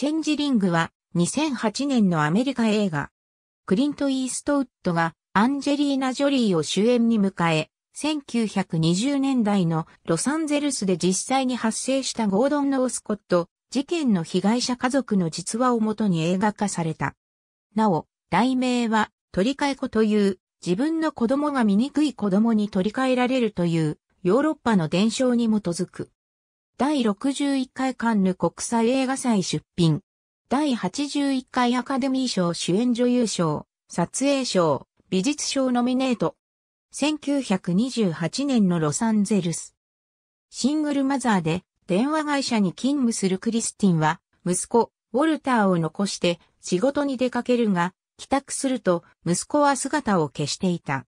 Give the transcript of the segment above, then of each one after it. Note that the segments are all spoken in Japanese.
チェンジリングは2008年のアメリカ映画。クリント・イーストウッドがアンジェリーナ・ジョリーを主演に迎え、1920年代のロサンゼルスで実際に発生したゴードン・ノースコット事件の被害者家族の実話をもとに映画化された。なお、題名は取り替え子という自分の子供が醜い子供に取り替えられるというヨーロッパの伝承に基づく。第61回カンヌ国際映画祭出品。第81回アカデミー賞主演女優賞、撮影賞、美術賞ノミネート。1928年のロサンゼルス。シングルマザーで電話会社に勤務するクリスティンは、息子、ウォルターを残して仕事に出かけるが、帰宅すると息子は姿を消していた。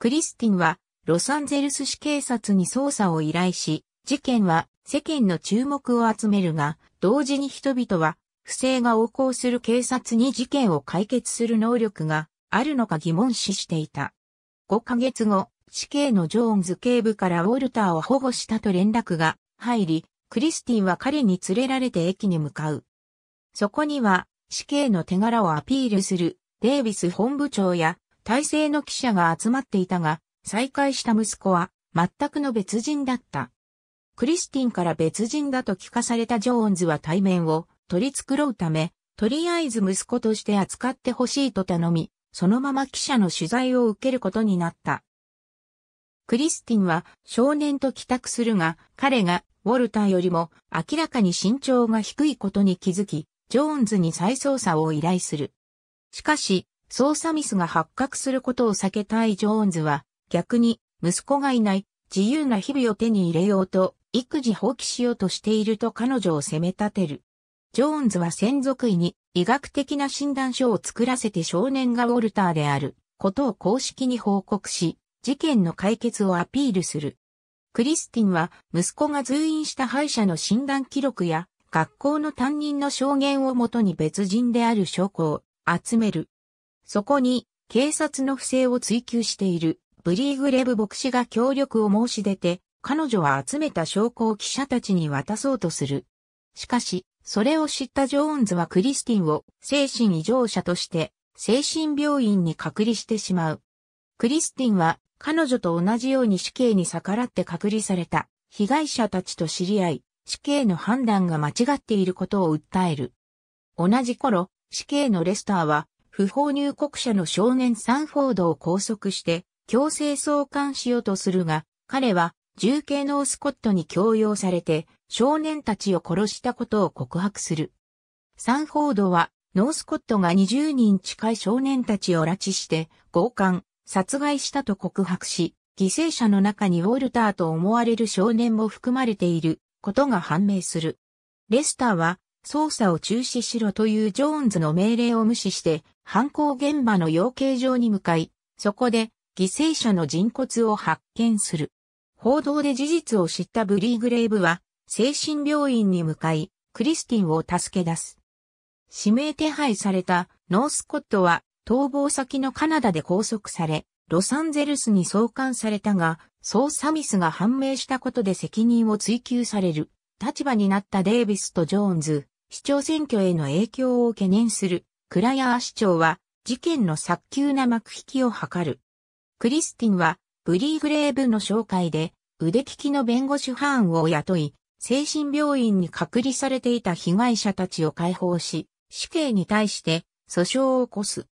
クリスティンはロサンゼルス市警察に捜査を依頼し、事件は世間の注目を集めるが、同時に人々は、不正が横行する警察に事件を解決する能力があるのか疑問視していた。5ヶ月後、死刑のジョーンズ警部からウォルターを保護したと連絡が入り、クリスティンは彼に連れられて駅に向かう。そこには死刑の手柄をアピールするデイビス本部長や体制の記者が集まっていたが、再会した息子は全くの別人だった。クリスティンから別人だと聞かされたジョーンズは対面を取り繕うため、とりあえず息子として扱ってほしいと頼み、そのまま記者の取材を受けることになった。クリスティンは少年と帰宅するが、彼がウォルターよりも明らかに身長が低いことに気づき、ジョーンズに再捜査を依頼する。しかし、捜査ミスが発覚することを避けたいジョーンズは、逆に息子がいない自由な日々を手に入れようと育児放棄しようとしていると彼女を責め立てる。ジョーンズは専属医に医学的な診断書を作らせて少年がウォルターであることを公式に報告し、事件の解決をアピールする。クリスティンは息子が通院した歯医者の診断記録や学校の担任の証言をもとに別人である証拠を集める。そこに警察の不正を追求しているブリーグレブ牧師が協力を申し出て彼女は集めた証拠を記者たちに渡そうとする。しかし、それを知ったジョーンズはクリスティンを精神異常者として精神病院に隔離してしまう。クリスティンは彼女と同じように死刑に逆らって隔離された被害者たちと知り合い、死刑の判断が間違っていることを訴える。同じ頃、死刑のレスターは不法入国者の少年サンフォードを拘束して強制送還しようとするが、彼は銃ノのスコットに強要されて少年たちを殺したことを告白する。サンフォードはノースコットが20人近い少年たちを拉致して強姦、殺害したと告白し、犠牲者の中にウォルターと思われる少年も含まれていることが判明する。レスターは捜査を中止しろというジョーンズの命令を無視して犯行現場の養鶏場に向かい、そこで犠牲者の人骨を発見する。報道で事実を知ったブリーグレイブは、精神病院に向かい、クリスティンを助け出す。指名手配されたノースコットは逃亡先のカナダで拘束され、ロサンゼルスに送還されたが、捜査ミスが判明したことで責任を追及される。立場になったデイビスとジョーンズ、市長選挙への影響を懸念する、クラヤー市長は、事件の早急な幕引きを図る。クリスティンは、ブリーグレーブの紹介で、腕利きの弁護士ハーンを雇い、精神病院に隔離されていた被害者たちを解放し、死刑に対して訴訟を起こす。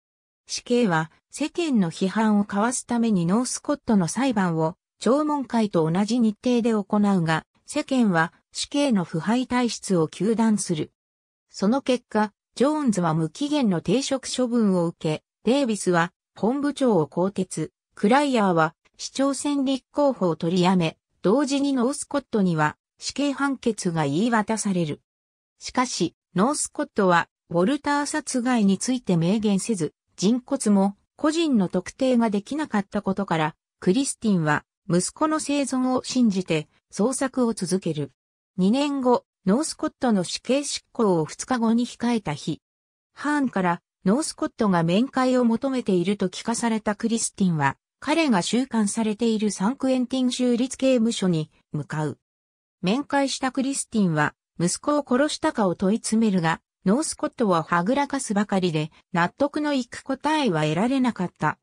死刑は世間の批判をかわすためにノースコットの裁判を聴聞会と同じ日程で行うが、世間は死刑の腐敗体質を求断する。その結果、ジョーンズは無期限の停職処分を受け、デイビスは本部長を更迭、クライヤーは市長選立候補を取りやめ、同時にノースコットには死刑判決が言い渡される。しかし、ノースコットは、ウォルター殺害について明言せず、人骨も個人の特定ができなかったことから、クリスティンは息子の生存を信じて捜索を続ける。2年後、ノースコットの死刑執行を2日後に控えた日、ハーンからノースコットが面会を求めていると聞かされたクリスティンは、彼が収監されているサンクエンティン州立刑務所に向かう。面会したクリスティンは、息子を殺したかを問い詰めるが、ノースコットははぐらかすばかりで、納得のいく答えは得られなかった。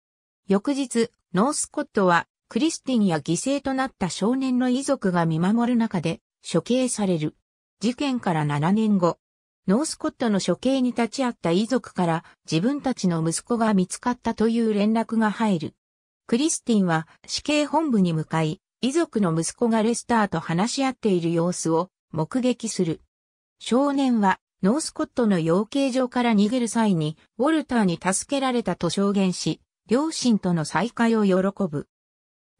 翌日、ノースコットは、クリスティンや犠牲となった少年の遺族が見守る中で、処刑される。事件から7年後、ノースコットの処刑に立ち会った遺族から、自分たちの息子が見つかったという連絡が入る。クリスティンは死刑本部に向かい、遺族の息子がレスターと話し合っている様子を目撃する。少年はノースコットの養鶏場から逃げる際にウォルターに助けられたと証言し、両親との再会を喜ぶ。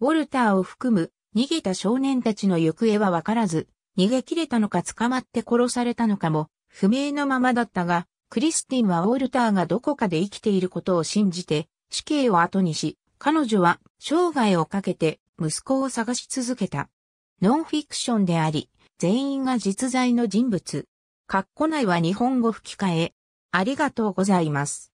ウォルターを含む逃げた少年たちの行方はわからず、逃げ切れたのか捕まって殺されたのかも不明のままだったが、クリスティンはウォルターがどこかで生きていることを信じて死刑を後にし、彼女は生涯をかけて息子を探し続けた。ノンフィクションであり、全員が実在の人物。カッコ内は日本語吹き替え。ありがとうございます。